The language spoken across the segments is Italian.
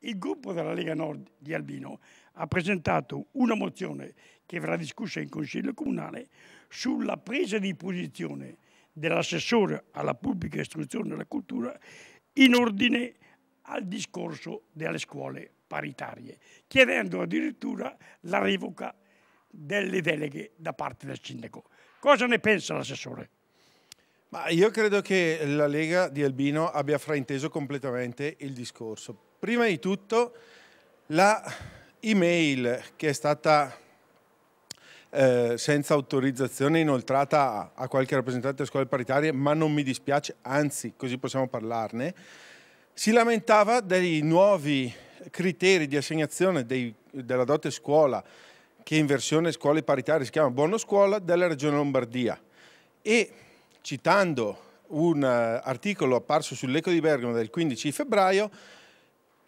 Il gruppo della Lega Nord di Albino ha presentato una mozione che verrà discussa in Consiglio Comunale sulla presa di posizione dell'assessore alla pubblica istruzione e alla cultura in ordine al discorso delle scuole paritarie, chiedendo addirittura la revoca delle deleghe da parte del sindaco. Cosa ne pensa l'assessore? Ma io credo che la Lega di Albino abbia frainteso completamente il discorso. Prima di tutto la email che è stata eh, senza autorizzazione inoltrata a, a qualche rappresentante delle scuole paritarie, ma non mi dispiace, anzi così possiamo parlarne, si lamentava dei nuovi criteri di assegnazione dei, della dote scuola che in versione scuole paritarie si chiama buono scuola della regione Lombardia e citando un eh, articolo apparso sull'Eco di Bergamo del 15 febbraio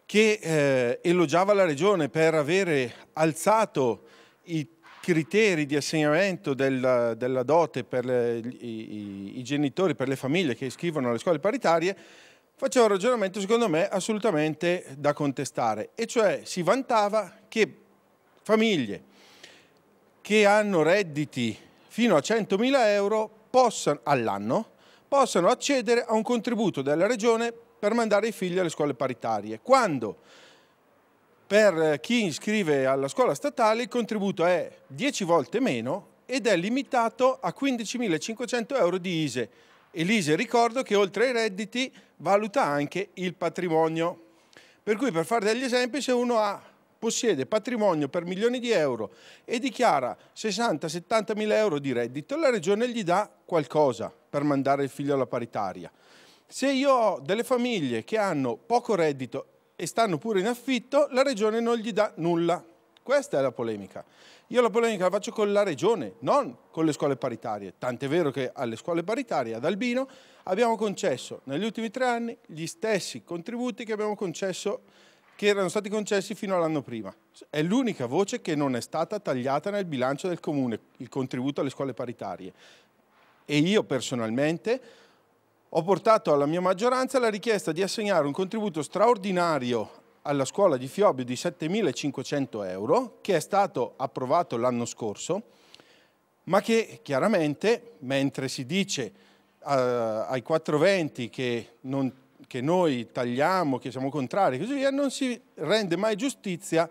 che eh, elogiava la Regione per avere alzato i criteri di assegnamento del, della dote per le, i, i, genitori, per le famiglie che iscrivono alle scuole paritarie, faceva un ragionamento secondo me assolutamente da contestare, e cioè si vantava che famiglie che hanno redditi fino a 100.000 euro possano, all'anno possano accedere a un contributo della Regione per mandare i figli alle scuole paritarie. Quando per chi iscrive alla scuola statale il contributo è 10 volte meno ed è limitato a 15.500 euro di ISE. E l'ISE ricordo che oltre ai redditi valuta anche il patrimonio. Per cui per fare degli esempi se uno ha possiede patrimonio per milioni di euro e dichiara 60-70 mila euro di reddito, la regione gli dà qualcosa per mandare il figlio alla paritaria. Se io ho delle famiglie che hanno poco reddito e stanno pure in affitto, la regione non gli dà nulla. Questa è la polemica. Io la polemica la faccio con la regione, non con le scuole paritarie. Tant'è vero che alle scuole paritarie ad Albino abbiamo concesso negli ultimi tre anni gli stessi contributi che abbiamo concesso che erano stati concessi fino all'anno prima. È l'unica voce che non è stata tagliata nel bilancio del comune, il contributo alle scuole paritarie. E io personalmente ho portato alla mia maggioranza la richiesta di assegnare un contributo straordinario alla scuola di Fiobbio di 7.500 euro, che è stato approvato l'anno scorso, ma che chiaramente, mentre si dice uh, ai 420 che non che noi tagliamo, che siamo contrari, così via, non si rende mai giustizia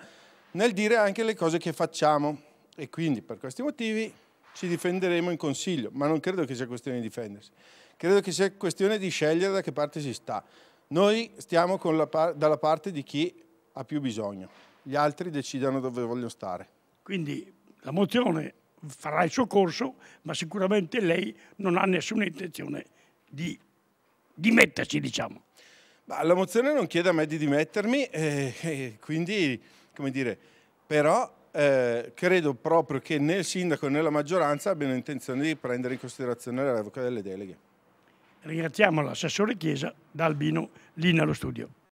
nel dire anche le cose che facciamo. E quindi per questi motivi ci difenderemo in consiglio, ma non credo che sia questione di difendersi, credo che sia questione di scegliere da che parte si sta. Noi stiamo par dalla parte di chi ha più bisogno, gli altri decidano dove vogliono stare. Quindi la mozione farà il suo corso, ma sicuramente lei non ha nessuna intenzione di dimetterci, diciamo. Ma la mozione non chiede a me di dimettermi, eh, eh, quindi, come dire, però eh, credo proprio che né il sindaco né la maggioranza abbiano intenzione di prendere in considerazione la revoca delle deleghe. Ringraziamo l'assessore Chiesa da Albino Lina allo studio.